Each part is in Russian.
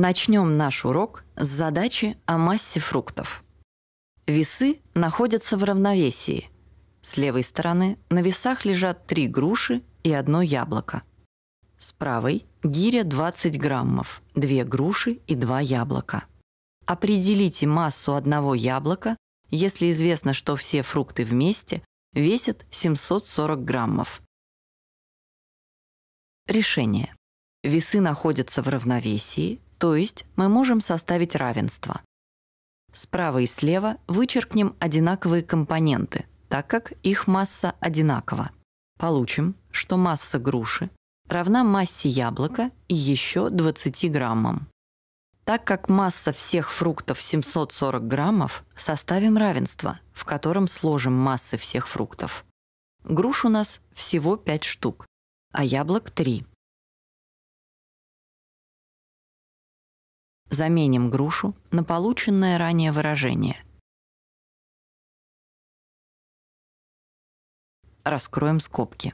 Начнем наш урок с задачи о массе фруктов. Весы находятся в равновесии. С левой стороны на весах лежат три груши и одно яблоко. С правой – гиря 20 граммов, две груши и два яблока. Определите массу одного яблока, если известно, что все фрукты вместе весят 740 граммов. Решение. Весы находятся в равновесии, то есть мы можем составить равенство. Справа и слева вычеркнем одинаковые компоненты, так как их масса одинакова. Получим, что масса груши равна массе яблока и еще 20 граммам. Так как масса всех фруктов 740 граммов, составим равенство, в котором сложим массы всех фруктов. Груш у нас всего 5 штук, а яблок 3. Заменим грушу на полученное ранее выражение. Раскроем скобки.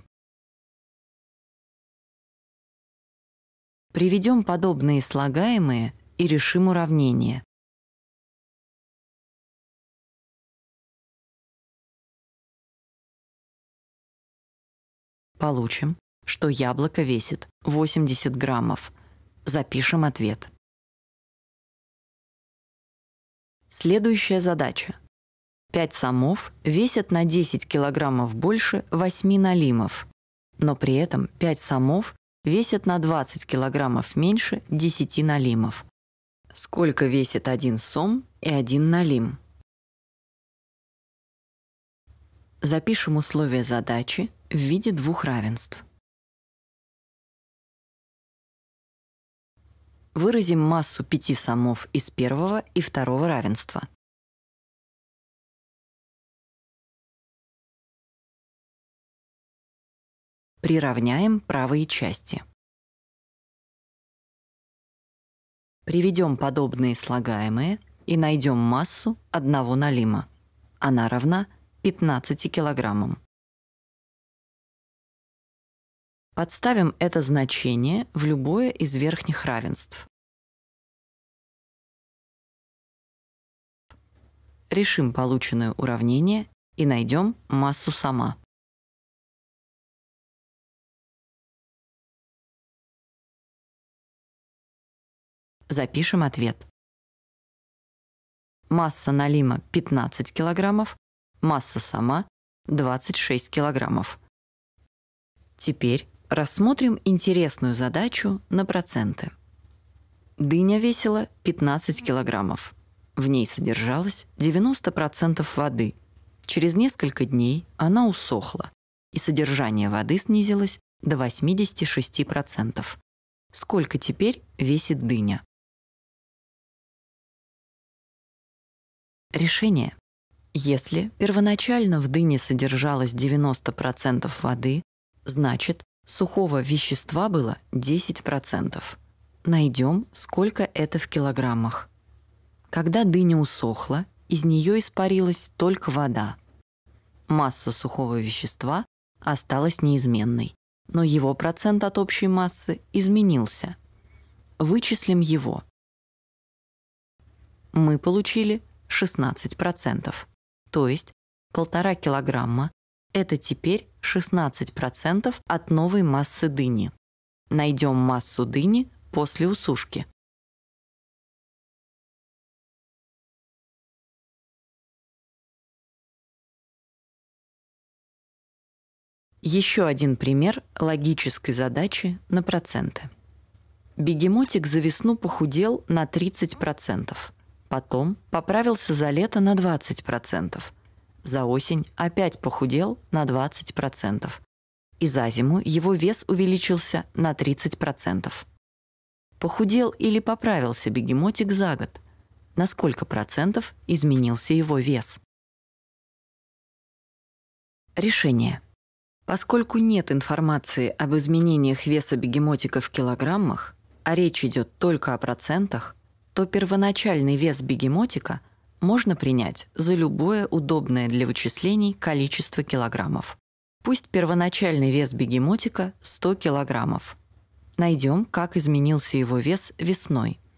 Приведем подобные слагаемые и решим уравнение. Получим, что яблоко весит 80 граммов. Запишем ответ. Следующая задача. 5 самов весят на 10 килограммов больше 8 налимов, но при этом 5 самов весят на 20 килограммов меньше 10 налимов. Сколько весит один сом и один налим? Запишем условия задачи в виде двух равенств. выразим массу пяти сомов из первого и второго равенства. Приравняем правые части. Приведем подобные слагаемые и найдем массу одного налима. Она равна 15 килограммам. Подставим это значение в любое из верхних равенств. Решим полученное уравнение и найдем массу сама. Запишем ответ. Масса налима 15 кг, масса сама 26 кг. Теперь Рассмотрим интересную задачу на проценты. Дыня весила 15 килограммов. В ней содержалось 90% воды. Через несколько дней она усохла, и содержание воды снизилось до 86%. Сколько теперь весит дыня? Решение. Если первоначально в дыне содержалось 90% воды, значит, Сухого вещества было 10%. Найдем, сколько это в килограммах. Когда дыня усохла, из нее испарилась только вода. Масса сухого вещества осталась неизменной, но его процент от общей массы изменился. Вычислим его. Мы получили 16%, то есть полтора килограмма это теперь 16% от новой массы дыни. Найдем массу дыни после усушки. Еще один пример логической задачи на проценты. Бегемотик за весну похудел на 30%, потом поправился за лето на 20%, за осень опять похудел на 20%. И за зиму его вес увеличился на 30%. Похудел или поправился бегемотик за год? На сколько процентов изменился его вес? Решение. Поскольку нет информации об изменениях веса бегемотика в килограммах, а речь идет только о процентах, то первоначальный вес бегемотика – можно принять за любое удобное для вычислений количество килограммов. Пусть первоначальный вес бегемотика 100 килограммов. Найдем, как изменился его вес весной –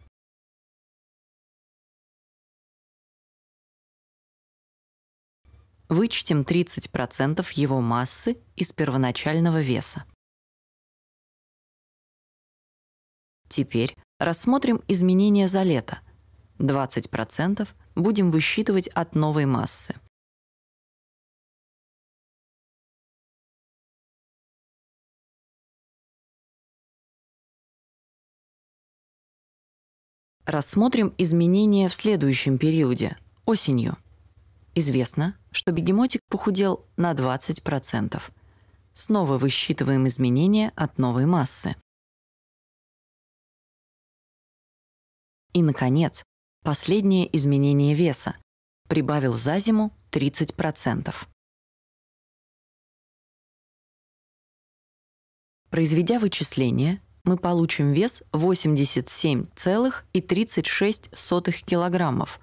вычтем 30% его массы из первоначального веса. Теперь рассмотрим изменения за лето. 20% будем высчитывать от новой массы. Рассмотрим изменения в следующем периоде – осенью. Известно, что бегемотик похудел на 20%. Снова высчитываем изменения от новой массы. И, наконец, Последнее изменение веса. Прибавил за зиму 30%. Произведя вычисление, мы получим вес 87,36 килограммов.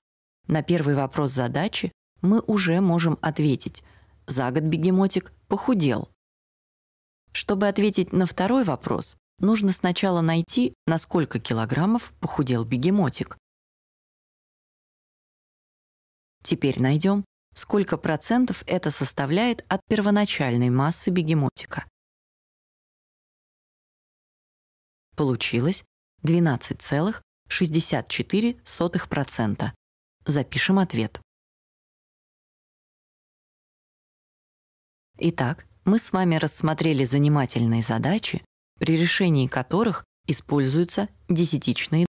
На первый вопрос задачи мы уже можем ответить «За год бегемотик похудел». Чтобы ответить на второй вопрос, нужно сначала найти, на сколько килограммов похудел бегемотик. Теперь найдем, сколько процентов это составляет от первоначальной массы бегемотика. Получилось 12,64%. Запишем ответ. Итак, мы с вами рассмотрели занимательные задачи, при решении которых используются десятичные